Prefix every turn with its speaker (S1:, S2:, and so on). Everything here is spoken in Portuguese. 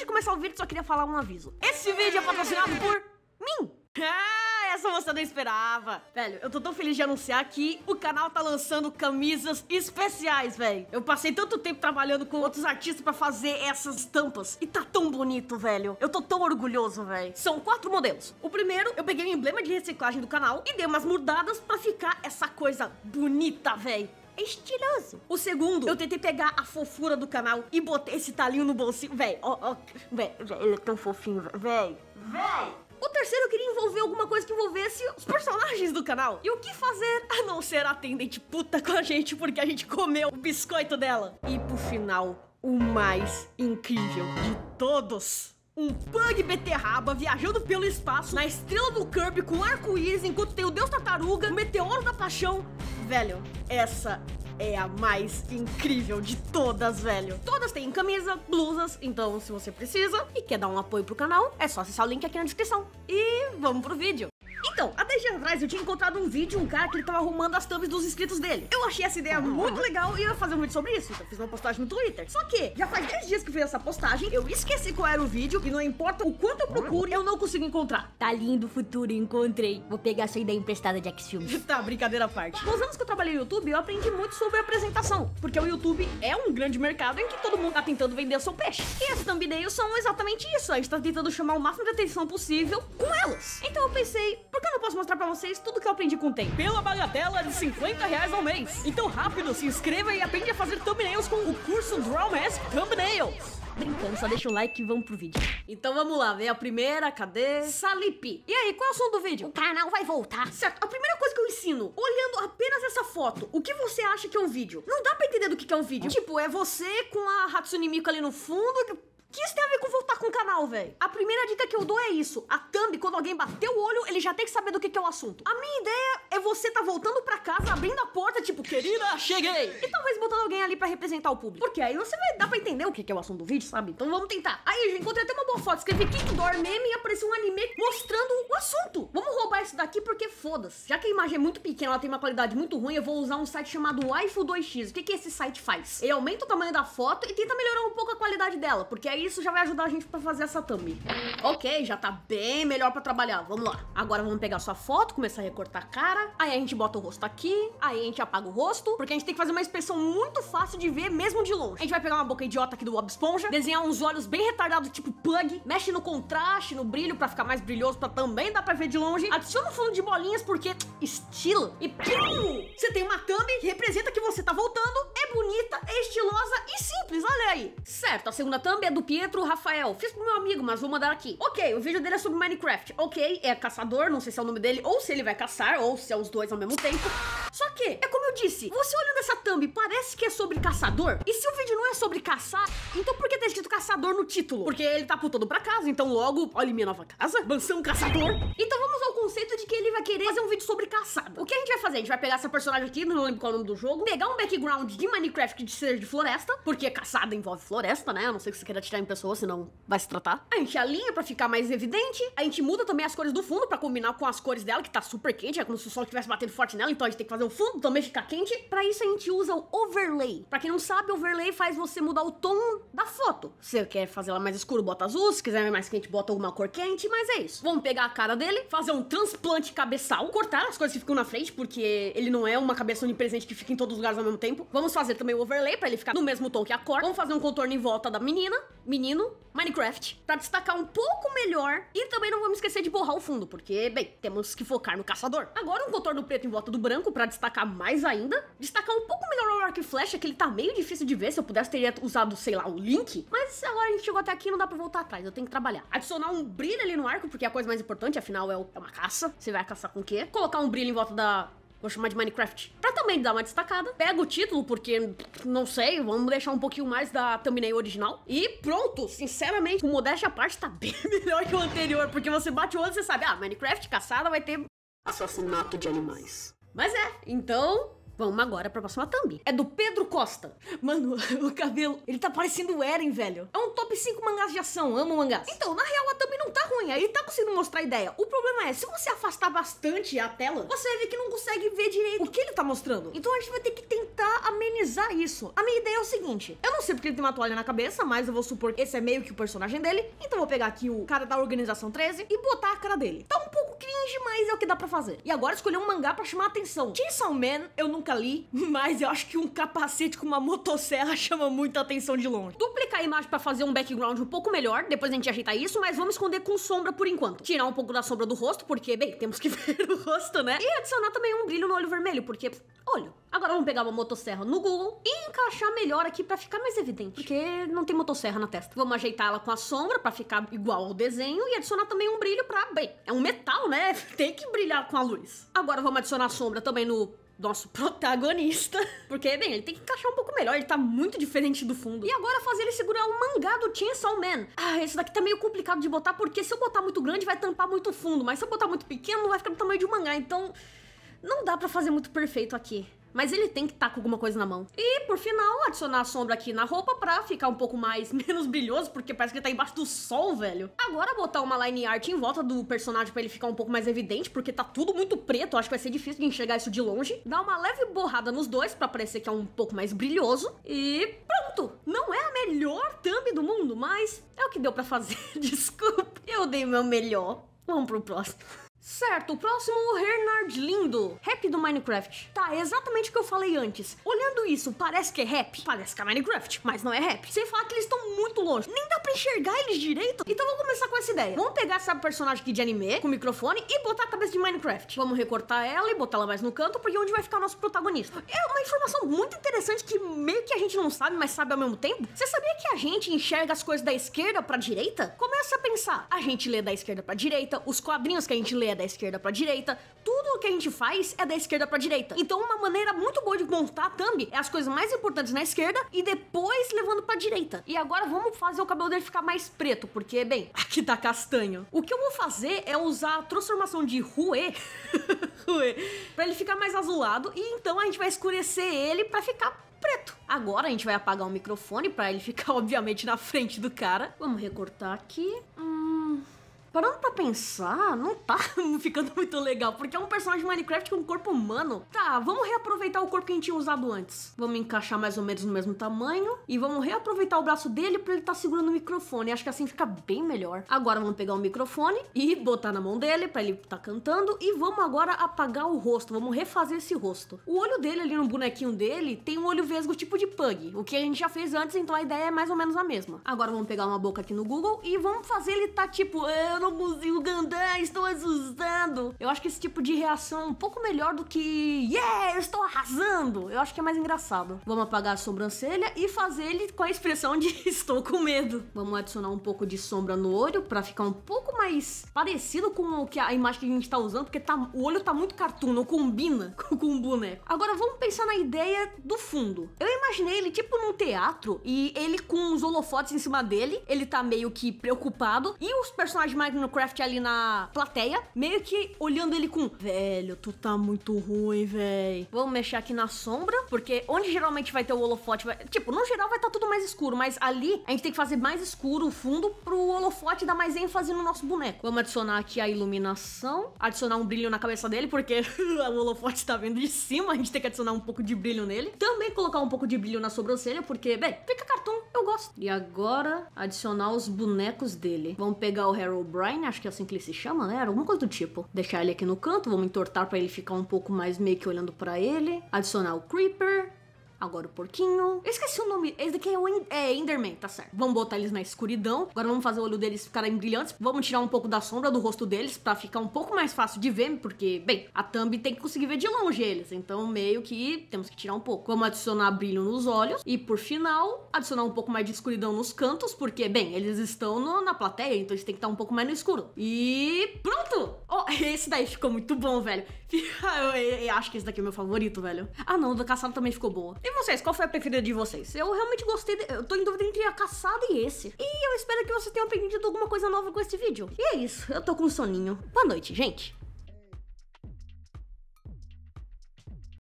S1: Antes de começar o vídeo, só queria falar um aviso. Esse vídeo é patrocinado por mim. Ah, essa você não esperava. Velho, eu tô tão feliz de anunciar que o canal tá lançando camisas especiais, velho. Eu passei tanto tempo trabalhando com outros artistas pra fazer essas estampas. E tá tão bonito, velho. Eu tô tão orgulhoso, velho. São quatro modelos. O primeiro, eu peguei o emblema de reciclagem do canal e dei umas mudadas pra ficar essa coisa bonita, velho estiloso. O segundo, eu tentei pegar a fofura do canal e botei esse talinho no bolsinho. Véi, ó, ó, véi, ele é tão fofinho, véi, véi. O terceiro eu queria envolver alguma coisa que envolvesse os personagens do canal. E o que fazer a não ser atendente puta com a gente porque a gente comeu o biscoito dela. E pro final, o mais incrível de todos um pug beterraba viajando pelo espaço na estrela do Kirby com arco-íris enquanto tem o Deus Tartaruga, o Meteoro da Paixão. Velho, essa é a mais incrível de todas, velho. Todas têm camisa, blusas, então se você precisa e quer dar um apoio pro canal, é só acessar o link aqui na descrição. E vamos pro vídeo. Então, há 10 dias atrás eu tinha encontrado um vídeo de um cara que ele tava arrumando as thumbs dos inscritos dele. Eu achei essa ideia muito legal e ia fazer um vídeo sobre isso, então fiz uma postagem no Twitter. Só que, já faz 10 dias que eu fiz essa postagem, eu esqueci qual era o vídeo e não importa o quanto eu procuro, eu não consigo encontrar. Tá lindo o futuro, encontrei. Vou pegar essa ideia emprestada de X-Filmes. tá, brincadeira à parte. Nos anos que eu trabalhei no YouTube, eu aprendi muito sobre apresentação, porque o YouTube é um grande mercado em que todo mundo tá tentando vender o seu peixe. E as thumbnails são exatamente isso, a gente tá tentando chamar o máximo de atenção possível com elas. Então eu pensei, por que eu não posso mostrar pra vocês tudo que eu aprendi com o tempo? Pela bagatela de 50 reais ao mês. Então rápido, se inscreva e aprende a fazer thumbnails com o curso Draw Mask Thumbnails. Brincando, só deixa o like e vamos pro vídeo. Então vamos lá, vem a primeira, cadê? Salipi. E aí, qual é o som do vídeo? O canal vai voltar. Certo, a primeira coisa que eu ensino, olhando apenas essa foto, o que você acha que é um vídeo? Não dá pra entender do que é um vídeo. Tipo, é você com a Hatsune Miku ali no fundo, que isso tem a ver com voltar com o canal, velho? A primeira dica que eu dou é isso. A thumb, quando alguém bater o olho, ele já tem que saber do que, que é o assunto. A minha ideia você tá voltando pra casa, abrindo a porta, tipo, querida, cheguei! E talvez botando alguém ali pra representar o público. Porque aí você vai dar pra entender o que, é o assunto do vídeo, sabe? Então vamos tentar. Aí, gente, encontrei até uma boa foto. Escrevi Door Meme e apareceu um anime mostrando o assunto. Vamos roubar isso daqui porque foda-se. Já que a imagem é muito pequena, ela tem uma qualidade muito ruim, eu vou usar um site chamado Waifu 2x. O que, que esse site faz? Ele aumenta o tamanho da foto e tenta melhorar um pouco a qualidade dela, porque aí isso já vai ajudar a gente pra fazer essa thumb. Ok, já tá bem melhor pra trabalhar. Vamos lá. Agora vamos pegar sua foto, começar a recortar a cara aí a gente bota o rosto aqui, aí a gente apaga o rosto, porque a gente tem que fazer uma expressão muito fácil de ver, mesmo de longe. A gente vai pegar uma boca idiota aqui do Bob Esponja, desenhar uns olhos bem retardados, tipo plug, mexe no contraste, no brilho, pra ficar mais brilhoso, pra também dar pra ver de longe, adiciona um fundo de bolinhas, porque estilo, e pum! Você tem uma thumb que representa que você tá voltando, é bonita, é estilosa e simples, olha aí. Certo, a segunda thumb é do Pietro Rafael, fiz pro meu amigo, mas vou mandar aqui. Ok, o vídeo dele é sobre Minecraft, ok, é caçador, não sei se é o nome dele, ou se ele vai caçar, ou se é os os dois ao mesmo tempo. Só que, é como eu disse, você olhando essa thumb parece que é sobre caçador. E se o vídeo não é sobre caçar, então por que tá escrito caçador no título? Porque ele tá putando pra casa, então logo, olha minha nova casa, mansão caçador. Então vai querer fazer um vídeo sobre caçada. O que a gente vai fazer? A gente vai pegar essa personagem aqui, não lembro qual é o nome do jogo, pegar um background de Minecraft de ser de floresta, porque caçada envolve floresta, né? A não ser que você queira tirar em pessoa, senão vai se tratar. A gente alinha pra ficar mais evidente. A gente muda também as cores do fundo pra combinar com as cores dela, que tá super quente. É como se o sol estivesse batendo forte nela, então a gente tem que fazer o fundo também ficar quente. Pra isso a gente usa o overlay. Pra quem não sabe, overlay faz você mudar o tom da foto. Se você quer fazer ela mais escuro, bota azul. Se quiser mais quente, bota alguma cor quente, mas é isso. Vamos pegar a cara dele, fazer um transplante cabeça sal cortar as coisas que ficam na frente, porque ele não é uma cabeça onipresente que fica em todos os lugares ao mesmo tempo. Vamos fazer também o overlay pra ele ficar no mesmo tom que a cor. Vamos fazer um contorno em volta da menina, menino, Minecraft, pra destacar um pouco melhor. E também não vamos esquecer de borrar o fundo, porque, bem, temos que focar no caçador. Agora um contorno preto em volta do branco pra destacar mais ainda. Destacar um pouco melhor o arco e flecha, que ele tá meio difícil de ver. Se eu pudesse, teria usado, sei lá, o link. Mas agora a gente chegou até aqui não dá pra voltar atrás, eu tenho que trabalhar. Adicionar um brilho ali no arco, porque é a coisa mais importante, afinal é, é uma caça. Você vai caçar com o quê? Colocar um brilho em volta da, Vou chamar de Minecraft. Pra também dar uma destacada. Pega o título, porque não sei, vamos deixar um pouquinho mais da thumbnail original. E pronto, sinceramente, com modéstia à parte, tá bem melhor que o anterior. Porque você bate o olho e você sabe, ah, Minecraft, caçada, vai ter... Assassinato de animais. Mas é, então Vamos agora pra próxima thumb. É do Pedro Costa. Mano, o cabelo, ele tá parecendo o Eren, velho. É um top 5 mangás de ação, amo mangás. Então, na real, a thumb não tá ruim, Ele tá conseguindo mostrar a ideia. O problema é, se você afastar bastante a tela, você vai ver que não consegue ver direito o que ele tá mostrando. Então a gente vai ter que tentar amenizar isso. A minha ideia é o seguinte, eu não sei porque ele tem uma toalha na cabeça, mas eu vou supor que esse é meio que o personagem dele. Então eu vou pegar aqui o cara da organização 13 e botar a cara dele. Tá um pouco cringe, mas é o que dá pra fazer. E agora escolher um mangá pra chamar a atenção. Chainsaw Man eu nunca li, mas eu acho que um capacete com uma motosserra chama muita atenção de longe. Duplicar a imagem pra fazer um background um pouco melhor, depois a gente ajeita isso, mas vamos esconder com sombra por enquanto. Tirar um pouco da sombra do rosto, porque, bem, temos que ver o rosto, né? E adicionar também um brilho no olho vermelho, porque, olho. Agora vamos pegar uma motosserra no Google e encaixar melhor aqui pra ficar mais evidente, porque não tem motosserra na testa. Vamos ajeitar ela com a sombra pra ficar igual ao desenho e adicionar também um brilho pra, bem, é um metal, né? Tem que brilhar com a luz. Agora vamos adicionar sombra também no nosso protagonista. Porque, bem, ele tem que encaixar um pouco melhor, ele tá muito diferente do fundo. E agora fazer ele segurar um mangá do Chainsaw Man. Ah, esse daqui tá meio complicado de botar, porque se eu botar muito grande vai tampar muito fundo, mas se eu botar muito pequeno vai ficar do tamanho de um mangá, então... Não dá pra fazer muito perfeito aqui. Mas ele tem que estar tá com alguma coisa na mão. E, por final, adicionar a sombra aqui na roupa pra ficar um pouco mais, menos brilhoso, porque parece que ele tá embaixo do sol, velho. Agora botar uma line art em volta do personagem pra ele ficar um pouco mais evidente, porque tá tudo muito preto, acho que vai ser difícil de enxergar isso de longe. Dá uma leve borrada nos dois pra parecer que é um pouco mais brilhoso. E pronto! Não é a melhor thumb do mundo, mas é o que deu pra fazer, desculpa. Eu dei meu melhor. Vamos pro próximo. Certo, o próximo é o Renard Lindo. Rap do Minecraft. Tá, é exatamente o que eu falei antes. Olhando isso, parece que é rap? Parece que é Minecraft, mas não é rap. Sem falar que eles estão muito longe. Nem dá pra enxergar eles direito. Então vou começar com essa ideia. Vamos pegar essa personagem aqui de anime, com microfone, e botar a cabeça de Minecraft. Vamos recortar ela e botar ela mais no canto, porque é onde vai ficar o nosso protagonista. É uma informação muito interessante que meio que a gente não sabe, mas sabe ao mesmo tempo. Você sabia que a gente enxerga as coisas da esquerda pra direita? Começa a pensar. A gente lê da esquerda pra direita, os quadrinhos que a gente lê é da esquerda pra direita, tudo o que a gente faz é da esquerda pra direita. Então uma maneira muito boa de montar a thumb é as coisas mais importantes na esquerda e depois levando pra direita. E agora vamos fazer o cabelo dele ficar mais preto, porque, bem, aqui tá castanho. O que eu vou fazer é usar a transformação de Rue, para pra ele ficar mais azulado e então a gente vai escurecer ele pra ficar preto. Agora a gente vai apagar o microfone para ele ficar obviamente na frente do cara. Vamos recortar aqui. Parando pra pensar, não tá ficando muito legal, porque é um personagem Minecraft com um corpo humano. Tá, vamos reaproveitar o corpo que a gente tinha usado antes. Vamos encaixar mais ou menos no mesmo tamanho e vamos reaproveitar o braço dele pra ele estar tá segurando o microfone. Acho que assim fica bem melhor. Agora vamos pegar o microfone e botar na mão dele pra ele estar tá cantando e vamos agora apagar o rosto, vamos refazer esse rosto. O olho dele ali no bonequinho dele tem um olho vesgo tipo de pug, o que a gente já fez antes, então a ideia é mais ou menos a mesma. Agora vamos pegar uma boca aqui no Google e vamos fazer ele tá tipo... Eu ah, eu não consigo cantar, estou assustando. Eu acho que esse tipo de reação é um pouco melhor do que yeah, eu estou arrasando. Eu acho que é mais engraçado. Vamos apagar a sobrancelha e fazer ele com a expressão de estou com medo. Vamos adicionar um pouco de sombra no olho para ficar um pouco mais parecido com o que a imagem que a gente está usando, porque tá, o olho tá muito cartoon, não combina com, com o boneco. Agora vamos pensar na ideia do fundo. Eu imaginei ele tipo num teatro e ele com os holofotes em cima dele, ele tá meio que preocupado e os personagens mais Craft ali na plateia, meio que olhando ele com: Velho, tu tá muito ruim, véi. Vamos mexer aqui na sombra, porque onde geralmente vai ter o holofote, vai... tipo, no geral vai estar tá tudo mais escuro, mas ali a gente tem que fazer mais escuro o fundo pro holofote dar mais ênfase no nosso boneco. Vamos adicionar aqui a iluminação, adicionar um brilho na cabeça dele, porque o holofote tá vindo de cima, a gente tem que adicionar um pouco de brilho nele. Também colocar um pouco de brilho na sobrancelha, porque, bem, fica cartoon, eu gosto. E agora, adicionar os bonecos dele. Vamos pegar o Harold Brian, acho que é assim que ele se chama, né? Era alguma coisa do tipo. Deixar ele aqui no canto, vamos entortar para ele ficar um pouco mais meio que olhando para ele. Adicionar o Creeper, Agora o porquinho. Eu esqueci o nome. Esse daqui é o é, Enderman, tá certo. Vamos botar eles na escuridão. Agora vamos fazer o olho deles ficarem brilhantes. Vamos tirar um pouco da sombra do rosto deles pra ficar um pouco mais fácil de ver, porque, bem, a thumb tem que conseguir ver de longe eles. Então, meio que temos que tirar um pouco. Vamos adicionar brilho nos olhos. E por final, adicionar um pouco mais de escuridão nos cantos, porque, bem, eles estão no, na plateia, então eles têm que estar tá um pouco mais no escuro. E pronto! Oh, esse daí ficou muito bom, velho. eu, eu, eu acho que esse daqui é meu favorito, velho. Ah, não, o da caçada também ficou boa. E vocês, qual foi a preferida de vocês? Eu realmente gostei, de... eu tô em dúvida entre a caçada e esse. E eu espero que vocês tenham aprendido alguma coisa nova com esse vídeo. E é isso, eu tô com soninho. Boa noite, gente.